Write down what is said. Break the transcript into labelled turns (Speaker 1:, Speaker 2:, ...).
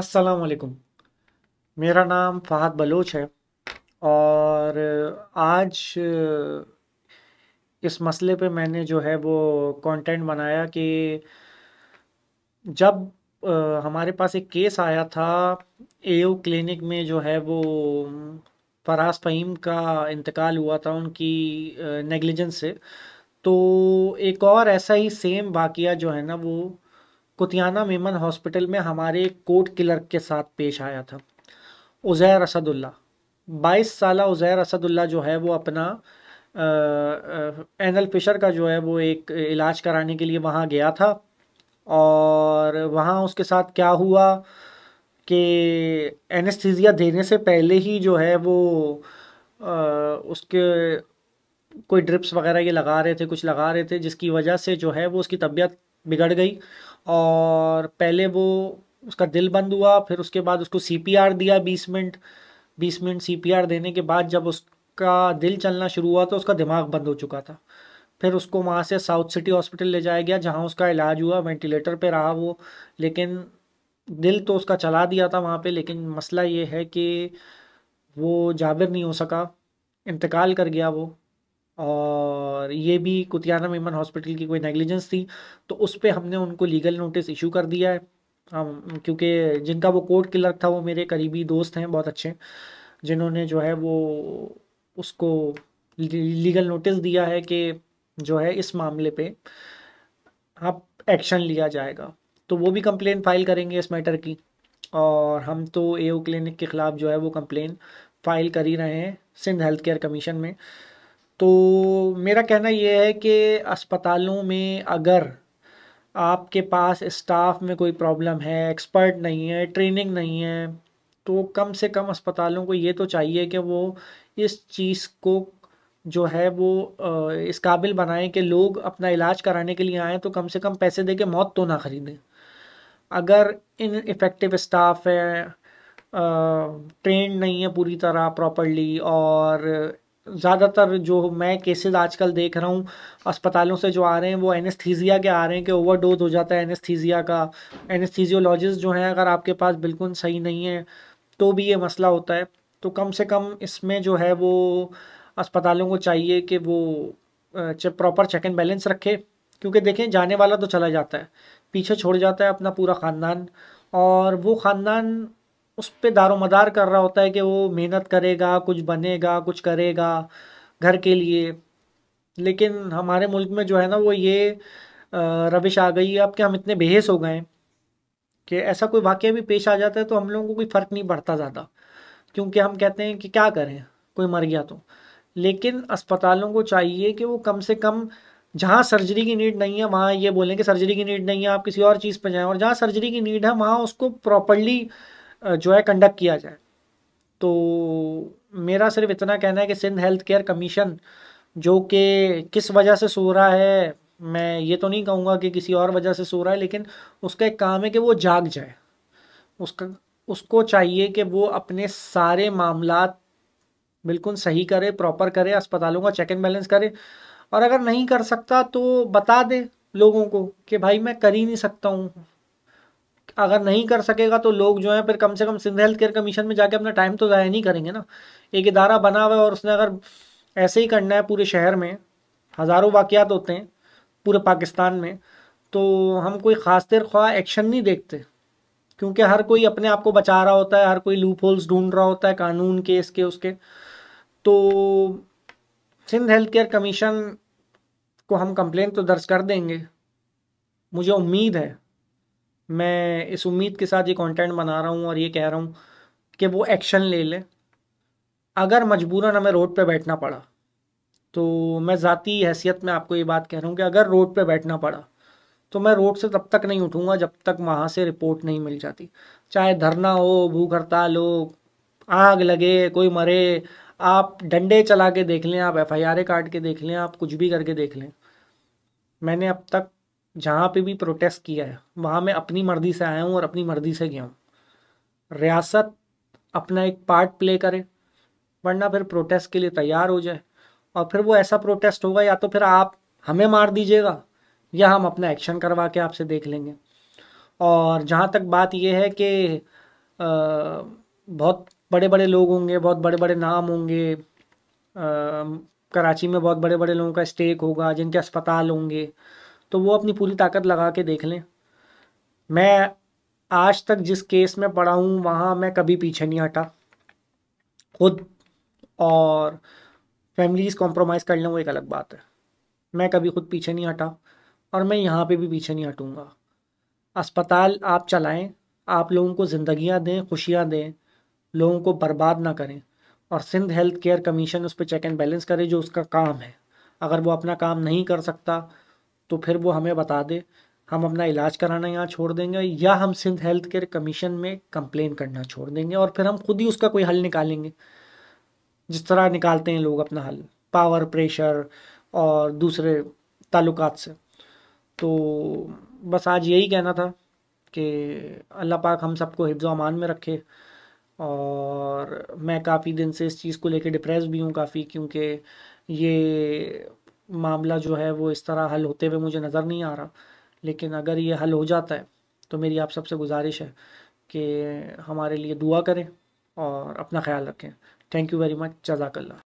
Speaker 1: अस्सलाम वालेकुम मेरा नाम फ़हद बलोच है और आज इस मसले पे मैंने जो है वो कंटेंट बनाया कि जब हमारे पास एक केस आया था एओ क्लिनिक में जो है वो फराज फ़हीम का इंतकाल हुआ था उनकी नेगलिजेंस से तो एक और ऐसा ही सेम वाक़ जो है ना वो कुतियाना मेमन हॉस्पिटल में हमारे कोर्ट क्लर्क के साथ पेश आया था उज़ैर असदुल्ला 22 साल उज़ैर असदुल्ला जो है वो अपना एनल फिशर का जो है वो एक इलाज कराने के लिए वहाँ गया था और वहाँ उसके साथ क्या हुआ कि एनेस्थीजिया देने से पहले ही जो है वो आ, उसके कोई ड्रिप्स वगैरह ये लगा रहे थे कुछ लगा रहे थे जिसकी वजह से जो है वो उसकी तबीयत बिगड़ गई और पहले वो उसका दिल बंद हुआ फिर उसके बाद उसको सीपीआर दिया बीस मिनट बीस मिनट सीपीआर देने के बाद जब उसका दिल चलना शुरू हुआ तो उसका दिमाग बंद हो चुका था फिर उसको वहाँ से साउथ सिटी हॉस्पिटल ले जाया गया जहाँ उसका इलाज हुआ वेंटिलेटर पे रहा वो लेकिन दिल तो उसका चला दिया था वहाँ पे लेकिन मसला ये है कि वो जाबिर नहीं हो सका इंतकाल कर गया वो और ये भी कुतियाना मेमन हॉस्पिटल की कोई नेग्लिजेंस थी तो उस पर हमने उनको लीगल नोटिस इशू कर दिया है हम क्योंकि जिनका वो कोर्ट क्लर्क था वो मेरे करीबी दोस्त हैं बहुत अच्छे जिन्होंने जो है वो उसको लीगल नोटिस दिया है कि जो है इस मामले पे आप एक्शन लिया जाएगा तो वो भी कंप्लेन फाइल करेंगे इस मैटर की और हम तो एओ क्लिनिक के ख़िलाफ़ जो है वो कंप्लेन फाइल कर ही रहे हैं सिंध हेल्थ केयर कमीशन में तो मेरा कहना यह है कि अस्पतालों में अगर आपके पास स्टाफ में कोई प्रॉब्लम है एक्सपर्ट नहीं है ट्रेनिंग नहीं है तो कम से कम अस्पतालों को ये तो चाहिए कि वो इस चीज़ को जो है वो इस काबिल बनाएं कि लोग अपना इलाज कराने के लिए आएँ तो कम से कम पैसे दे के मौत तो ना ख़रीदें अगर इन इफ़ेक्टिव स्टाफ है ट्रेंड नहीं है पूरी तरह प्रॉपरली और ज़्यादातर जो मैं केसेस आजकल देख रहा हूँ अस्पतालों से जो आ रहे हैं वो एनेस्थीजिया के आ रहे हैं कि ओवरडोज हो जाता है एनेस्थीजिया का एनेस्थीजियोलॉजिस्ट जो हैं अगर आपके पास बिल्कुल सही नहीं है तो भी ये मसला होता है तो कम से कम इसमें जो है वो अस्पतालों को चाहिए कि वो प्रॉपर चेक एंड बैलेंस रखे क्योंकि देखें जाने वाला तो चला जाता है पीछे छोड़ जाता है अपना पूरा ख़ानदान और वो ख़ानदान उस पर दारोमदार कर रहा होता है कि वो मेहनत करेगा कुछ बनेगा कुछ करेगा घर के लिए लेकिन हमारे मुल्क में जो है ना वो ये रविश आ गई है अब कि हम इतने बेहस हो गए कि ऐसा कोई वाक्य भी पेश आ जाता है तो हम लोगों को कोई फ़र्क नहीं पड़ता ज़्यादा क्योंकि हम कहते हैं कि क्या करें कोई मर गया तो लेकिन अस्पतालों को चाहिए कि वो कम से कम जहाँ सर्जरी की नीड नहीं है वहाँ ये बोलें कि सर्जरी की नीड नहीं है आप किसी और चीज़ पर जाएँ और जहाँ सर्जरी की नीड है वहाँ उसको प्रॉपरली जो है कंडक्ट किया जाए तो मेरा सिर्फ इतना कहना है कि सिंध हेल्थ केयर कमीशन जो कि किस वजह से सो रहा है मैं ये तो नहीं कहूँगा कि किसी और वजह से सो रहा है लेकिन उसका एक काम है कि वो जाग जाए उसका उसको चाहिए कि वो अपने सारे मामला बिल्कुल सही करे प्रॉपर करे अस्पतालों का चेक एंड बैलेंस करे और अगर नहीं कर सकता तो बता दे लोगों को कि भाई मैं कर ही नहीं सकता हूँ अगर नहीं कर सकेगा तो लोग जो है फिर कम से कम सिंध हेल्थ केयर कमीशन में जाके अपना टाइम तो ज़ाया नहीं करेंगे ना एक इदारा बना हुआ है और उसने अगर ऐसे ही करना है पूरे शहर में हज़ारों वाक़ात होते हैं पूरे पाकिस्तान में तो हम कोई ख़ास तर ख्वा एक्शन नहीं देखते क्योंकि हर कोई अपने आप को बचा रहा होता है हर कोई लूप होल्स ढूंढ रहा होता है कानून के इसके उसके तो सिंध हेल्थ केयर कमीशन को हम कंप्लेन तो दर्ज कर देंगे मुझे उम्मीद है मैं इस उम्मीद के साथ ये कंटेंट बना रहा हूँ और ये कह रहा हूँ कि वो एक्शन ले लें अगर मजबूरन हमें रोड पे बैठना पड़ा तो मैं ज़ाती हैसियत में आपको ये बात कह रहा हूँ कि अगर रोड पे बैठना पड़ा तो मैं रोड से तब तक नहीं उठूँगा जब तक वहाँ से रिपोर्ट नहीं मिल जाती चाहे धरना हो भूख हड़ताल हो आग लगे कोई मरे आप डंडे चला के देख लें आप एफ काट के देख लें आप कुछ भी करके देख लें मैंने अब तक जहाँ पे भी प्रोटेस्ट किया है वहाँ मैं अपनी मर्जी से आया हूँ और अपनी मर्जी से गया हूँ रियासत अपना एक पार्ट प्ले करे वरना फिर प्रोटेस्ट के लिए तैयार हो जाए और फिर वो ऐसा प्रोटेस्ट होगा या तो फिर आप हमें मार दीजिएगा या हम अपना एक्शन करवा के आपसे देख लेंगे और जहाँ तक बात यह है कि बहुत बड़े बड़े लोग होंगे बहुत बड़े बड़े नाम होंगे कराची में बहुत बड़े बड़े लोगों का स्टेक होगा जिनके अस्पताल होंगे तो वो अपनी पूरी ताकत लगा के देख लें मैं आज तक जिस केस में पढ़ा हूँ वहाँ मैं कभी पीछे नहीं हटा खुद और फैमिलीज़ कॉम्प्रोमाइज़ कर लें वो एक अलग बात है मैं कभी खुद पीछे नहीं हटा और मैं यहाँ पे भी पीछे नहीं हटूँगा अस्पताल आप चलाएं आप लोगों को ज़िंदगियाँ दें खुशियाँ दें लोगों को बर्बाद ना करें और सिंध हेल्थ केयर कमीशन उस पर चेक एंड बैलेंस करे जो उसका काम है अगर वो अपना काम नहीं कर सकता तो फिर वो हमें बता दे हम अपना इलाज कराना यहाँ छोड़ देंगे या हम सिंध हेल्थ केयर कमीशन में कंप्लेन करना छोड़ देंगे और फिर हम खुद ही उसका कोई हल निकालेंगे जिस तरह निकालते हैं लोग अपना हल पावर प्रेशर और दूसरे ताल्लुकात से तो बस आज यही कहना था कि अल्लाह पाक हम सबको हिफ्ज़ अमान में रखे और मैं काफ़ी दिन से इस चीज़ को लेकर डिप्रेस भी हूँ काफ़ी क्योंकि ये मामला जो है वो इस तरह हल होते हुए मुझे नज़र नहीं आ रहा लेकिन अगर ये हल हो जाता है तो मेरी आप सबसे गुजारिश है कि हमारे लिए दुआ करें और अपना ख्याल रखें थैंक यू वेरी मच जजाकल्ला